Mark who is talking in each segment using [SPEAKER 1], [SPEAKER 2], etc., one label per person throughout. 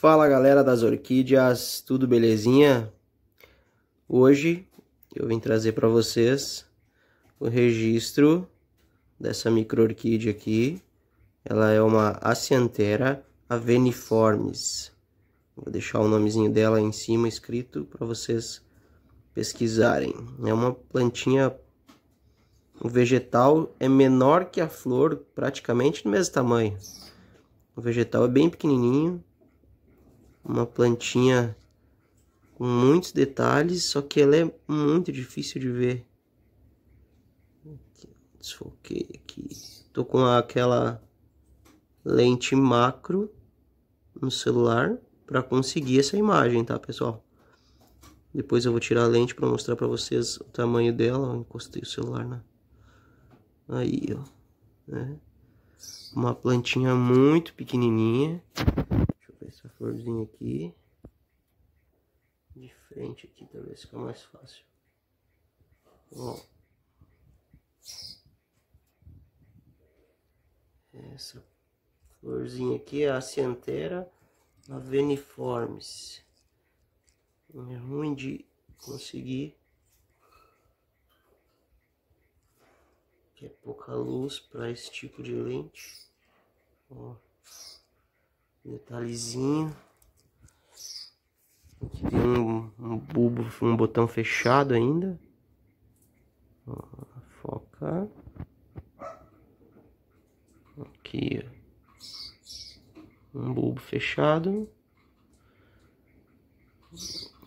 [SPEAKER 1] Fala galera das orquídeas, tudo belezinha? Hoje eu vim trazer para vocês o registro dessa micro orquídea aqui. Ela é uma Acianthera aveniformes. Vou deixar o nomezinho dela aí em cima escrito para vocês pesquisarem. É uma plantinha o vegetal é menor que a flor, praticamente do mesmo tamanho. O vegetal é bem pequenininho, uma plantinha com muitos detalhes, só que ela é muito difícil de ver. Desfoquei aqui. Tô com aquela lente macro no celular para conseguir essa imagem, tá, pessoal? Depois eu vou tirar a lente para mostrar para vocês o tamanho dela. Eu encostei o celular na... Aí, ó. Né? Uma plantinha muito pequenininha florzinha aqui. De frente aqui, talvez fica mais fácil. Ó. Essa florzinha aqui é a Centera aveniformes. É ruim de conseguir. Que é pouca luz para esse tipo de lente. Ó. Detalhezinho. Aqui tem um, um bulbo, um botão fechado ainda. Ó, foca. Aqui, ó. Um bulbo fechado.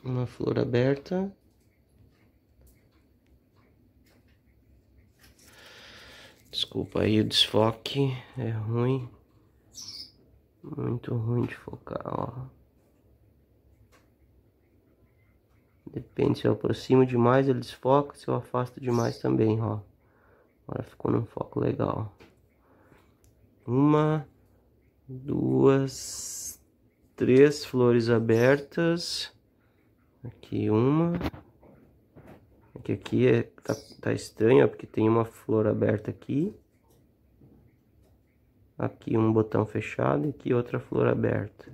[SPEAKER 1] Uma flor aberta. Desculpa aí o desfoque, é ruim. Muito ruim de focar, ó. Depende se eu aproximo demais, ele desfoca, se eu afasto demais também, ó. Agora ficou num foco legal. Uma, duas, três flores abertas. Aqui uma. Aqui, é aqui é, tá, tá estranho, ó, porque tem uma flor aberta aqui aqui um botão fechado e aqui outra flor aberta.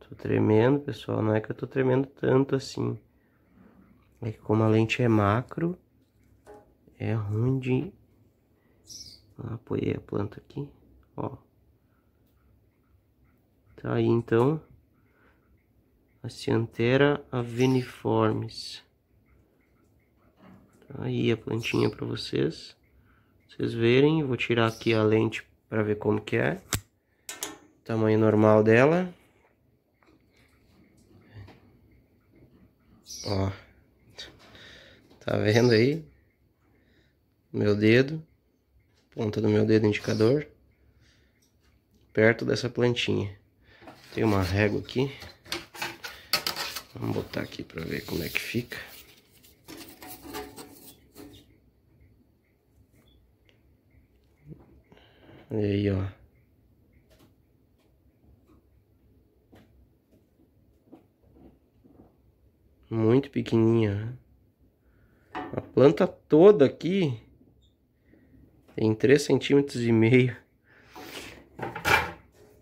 [SPEAKER 1] Tô tremendo, pessoal, não é que eu tô tremendo tanto assim. É que como a lente é macro, é ruim de... Ah, apoiei a planta aqui, ó. Tá aí, então, a Ciantera aveniformes. Tá aí a plantinha para vocês vocês verem. Vou tirar aqui a lente para ver como que é. Tamanho normal dela. Ó. Tá vendo aí? Meu dedo. Ponta do meu dedo indicador. Perto dessa plantinha. Tem uma régua aqui. Vamos botar aqui para ver como é que fica. aí, ó. Muito pequenininha. Né? A planta toda aqui tem 3 centímetros e meio.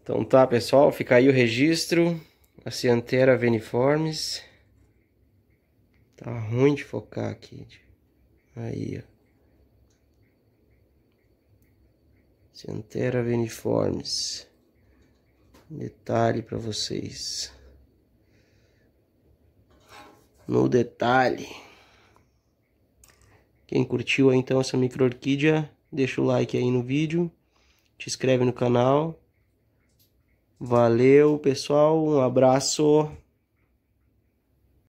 [SPEAKER 1] Então tá, pessoal, fica aí o registro. A Ciantera veniformes. Tá ruim de focar aqui. Aí, ó. Centera veniformes. Detalhe para vocês. No detalhe. Quem curtiu então essa orquídea, deixa o like aí no vídeo, te inscreve no canal. Valeu, pessoal, um abraço.